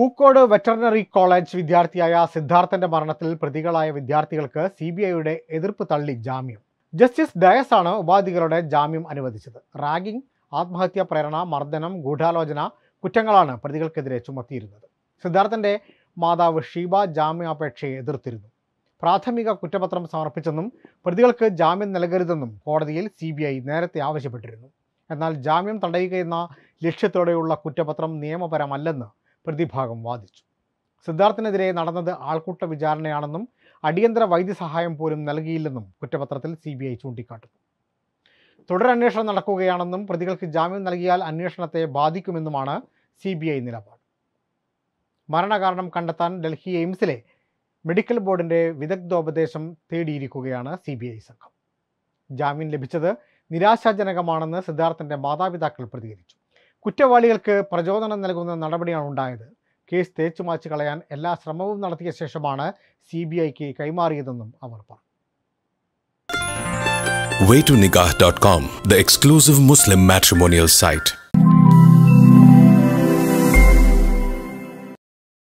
Pookode veterinary college വിദ്യാർത്ഥിയായ സിദ്ധാർത്ഥന്റെ മരണത്തിൽ പ്രതികളായ വിദ്യാർത്ഥികൾക്ക് സി ബി ഐയുടെ എതിർപ്പ് തള്ളി ജാമ്യം ജസ്റ്റിസ് ഡയസാണ് ഉപാധികളുടെ ജാമ്യം അനുവദിച്ചത് റാഗിംഗ് ആത്മഹത്യാ പ്രേരണ മർദ്ദനം ഗൂഢാലോചന കുറ്റങ്ങളാണ് പ്രതികൾക്കെതിരെ ചുമത്തിയിരുന്നത് സിദ്ധാർത്ഥന്റെ മാതാവ് ഷീബ ജാമ്യാപേക്ഷയെ എതിർത്തിരുന്നു പ്രാഥമിക കുറ്റപത്രം സമർപ്പിച്ചെന്നും പ്രതികൾക്ക് ജാമ്യം നൽകരുതെന്നും കോടതിയിൽ സി നേരത്തെ ആവശ്യപ്പെട്ടിരുന്നു എന്നാൽ ജാമ്യം തടയുകയെന്ന ലക്ഷ്യത്തോടെയുള്ള കുറ്റപത്രം നിയമപരമല്ലെന്ന് പ്രതിഭാഗം വാദിച്ചു സിദ്ധാർത്ഥിനെതിരെ നടന്നത് ആൾക്കൂട്ട വിചാരണയാണെന്നും അടിയന്തര വൈദ്യസഹായം പോലും നൽകിയില്ലെന്നും കുറ്റപത്രത്തിൽ സി ബി ഐ ചൂണ്ടിക്കാട്ടുന്നു തുടരന്വേഷണം നടക്കുകയാണെന്നും പ്രതികൾക്ക് ജാമ്യം നൽകിയാൽ അന്വേഷണത്തെ ബാധിക്കുമെന്നുമാണ് സി ബി ഐ നിലപാട് മരണകാരണം കണ്ടെത്താൻ ഡൽഹി എയിംസിലെ മെഡിക്കൽ ബോർഡിൻ്റെ വിദഗ്ധോപദേശം തേടിയിരിക്കുകയാണ് സി ബി ഐ സംഘം ജാമ്യം ലഭിച്ചത് നിരാശാജനകമാണെന്ന് സിദ്ധാർത്ഥിൻ്റെ മാതാപിതാക്കൾ പ്രതികരിച്ചു കുറ്റവാളികൾക്ക് പ്രചോദനം നൽകുന്ന നടപടിയാണ് ഉണ്ടായത് കേസ് തേച്ചു മാച്ചു കളയാൻ എല്ലാ ശ്രമവും നടത്തിയ ശേഷമാണ് സി ബി ഐക്ക് കൈമാറിയതെന്നും അവർ പറഞ്ഞു Way the exclusive Muslim matrimonial site.